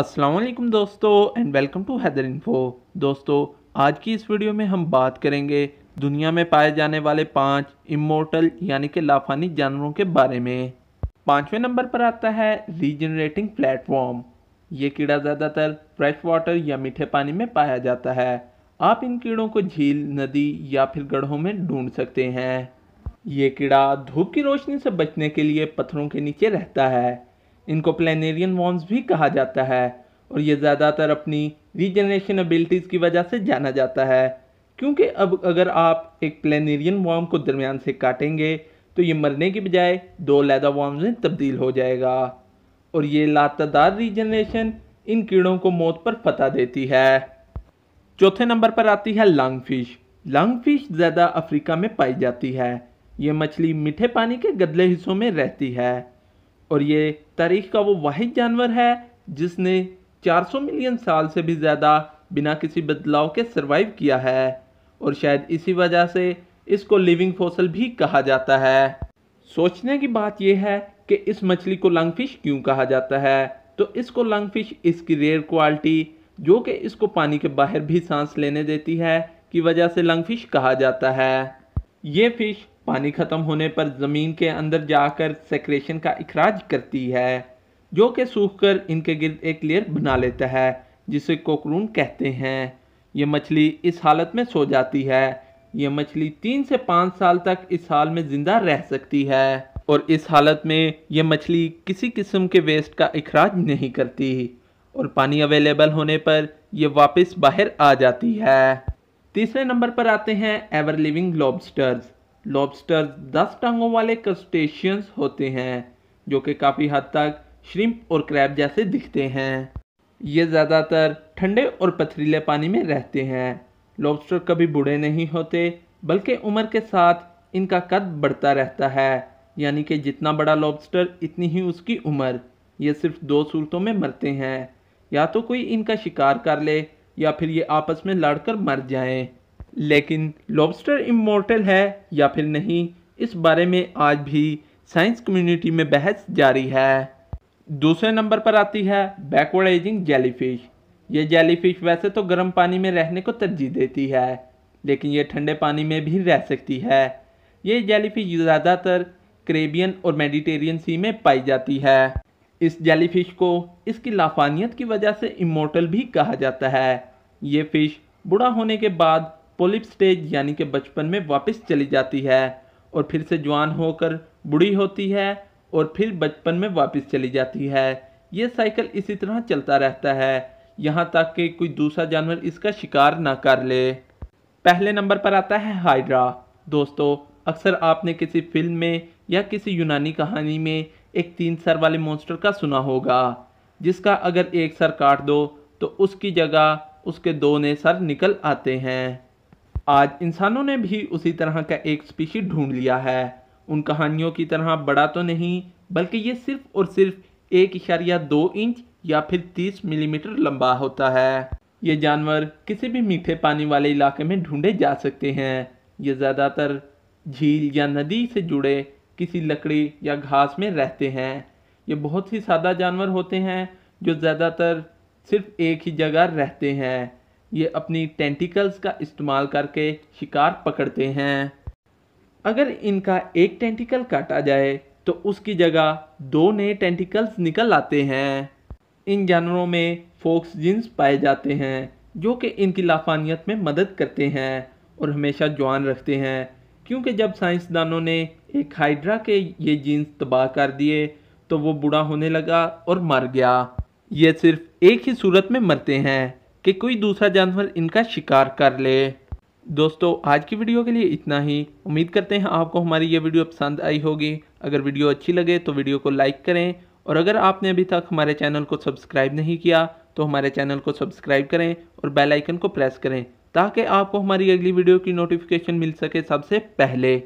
असलकम दोस्तों and welcome to Haider info दोस्तों आज की इस वीडियो में हम बात करेंगे दुनिया में पाए जाने वाले पांच इमोटल यानी कि लाफानी जानवरों के बारे में पांचवें नंबर पर आता है रीजनरेटिंग प्लेटफॉर्म ये कीड़ा ज़्यादातर फ्रेश वाटर या मीठे पानी में पाया जाता है आप इन कीड़ों को झील नदी या फिर गढ़ों में ढूंढ सकते हैं ये कीड़ा धूप की रोशनी से बचने के लिए पत्थरों के नीचे रहता है इनको प्लानेरियन वॉर्म्स भी कहा जाता है और ये ज़्यादातर अपनी रीजनरेशन एबिलिटीज़ की वजह से जाना जाता है क्योंकि अब अगर आप एक प्लानेरियन वॉर्म को दरमियान से काटेंगे तो ये मरने की बजाय दो लैदा वॉर्म्स में तब्दील हो जाएगा और ये लातदार रीजनरेशन इन कीड़ों को मौत पर फता देती है चौथे नंबर पर आती है लंग फिश लंग फिश ज़्यादा अफ्रीका में पाई जाती है ये मछली मीठे पानी के गदले हिस्सों में रहती है और ये तारीख का वो वाद जानवर है जिसने 400 मिलियन साल से भी ज़्यादा बिना किसी बदलाव के सर्वाइव किया है और शायद इसी वजह से इसको लिविंग फोसल भी कहा जाता है सोचने की बात यह है कि इस मछली को लंग फिश क्यों कहा जाता है तो इसको लंग फिश इसकी रेयर क्वालिटी जो कि इसको पानी के बाहर भी सांस लेने देती है की वजह से लंग फिश कहा जाता है ये फिश पानी ख़त्म होने पर ज़मीन के अंदर जाकर सेक्रेशन का अखराज करती है जो कि सूख कर इनके गिरद एक लेयर बना लेता है जिसे कोकरून कहते हैं यह मछली इस हालत में सो जाती है यह मछली तीन से पाँच साल तक इस हाल में ज़िंदा रह सकती है और इस हालत में यह मछली किसी किस्म के वेस्ट का अखराज नहीं करती और पानी अवेलेबल होने पर यह वापस बाहर आ जाती है तीसरे नंबर पर आते हैं एवर लिविंग लॉबस्टर्स लॉबस्टर दस टांगों वाले क्रस्टेशियंस होते हैं जो कि काफ़ी हद तक श्रिम्प और क्रैब जैसे दिखते हैं ये ज़्यादातर ठंडे और पथरीले पानी में रहते हैं लॉबस्टर कभी बूढ़े नहीं होते बल्कि उम्र के साथ इनका कद बढ़ता रहता है यानी कि जितना बड़ा लॉबस्टर इतनी ही उसकी उम्र ये सिर्फ दो सूरतों में मरते हैं या तो कोई इनका शिकार कर ले या फिर ये आपस में लड़कर मर जाएं लेकिन लॉबस्टर इमोर्टल है या फिर नहीं इस बारे में आज भी साइंस कम्युनिटी में बहस जारी है दूसरे नंबर पर आती है बैकवर्ड एजिंग जेलीफिश ये जेलीफिश वैसे तो गर्म पानी में रहने को तरजीह देती है लेकिन ये ठंडे पानी में भी रह सकती है ये जेलीफिश ज़्यादातर करेबियन और मेडिटेरियन सी में पाई जाती है इस जेलीफिश को इसकी लाफानियत की वजह से इमोटल भी कहा जाता है ये फ़िश बुढ़ा होने के बाद पोलिप स्टेज यानी कि बचपन में वापस चली जाती है और फिर से जवान होकर बूढ़ी होती है और फिर बचपन में वापस चली जाती है ये साइकिल इसी तरह चलता रहता है यहाँ तक कि कोई दूसरा जानवर इसका शिकार ना कर ले पहले नंबर पर आता है हाइड्रा दोस्तों अक्सर आपने किसी फिल्म में या किसी यूनानी कहानी में एक तीन सर वाले मॉन्स्टर का सुना होगा जिसका अगर एक सर काट दो तो उसकी जगह उसके दो नए सर निकल आते हैं आज इंसानों ने भी उसी तरह का एक स्पीशी ढूंढ लिया है उन कहानियों की तरह बड़ा तो नहीं बल्कि ये सिर्फ और सिर्फ एक इशारिया दो इंच या फिर तीस मिलीमीटर लंबा होता है ये जानवर किसी भी मीठे पानी वाले इलाके में ढूंढे जा सकते हैं ये ज़्यादातर झील या नदी से जुड़े किसी लकड़ी या घास में रहते हैं ये बहुत ही सादा जानवर होते हैं जो ज़्यादातर सिर्फ एक ही जगह रहते हैं ये अपनी टेंटिकल्स का इस्तेमाल करके शिकार पकड़ते हैं अगर इनका एक टेंटिकल काटा जाए तो उसकी जगह दो नए टेंटिकल्स निकल आते हैं इन जानवरों में फोक्स जिन्स पाए जाते हैं जो कि इनकी लाफानियत में मदद करते हैं और हमेशा जवान रखते हैं क्योंकि जब साइंसदानों ने एक हाइड्रा के ये जीन्स तबाह कर दिए तो वो बूढ़ा होने लगा और मर गया ये सिर्फ एक ही सूरत में मरते हैं कि कोई दूसरा जानवर इनका शिकार कर ले दोस्तों आज की वीडियो के लिए इतना ही उम्मीद करते हैं आपको हमारी ये वीडियो पसंद आई होगी अगर वीडियो अच्छी लगे तो वीडियो को लाइक करें और अगर आपने अभी तक हमारे चैनल को सब्सक्राइब नहीं किया तो हमारे चैनल को सब्सक्राइब करें और बेल आइकन को प्रेस करें ताकि आपको हमारी अगली वीडियो की नोटिफिकेशन मिल सके सबसे पहले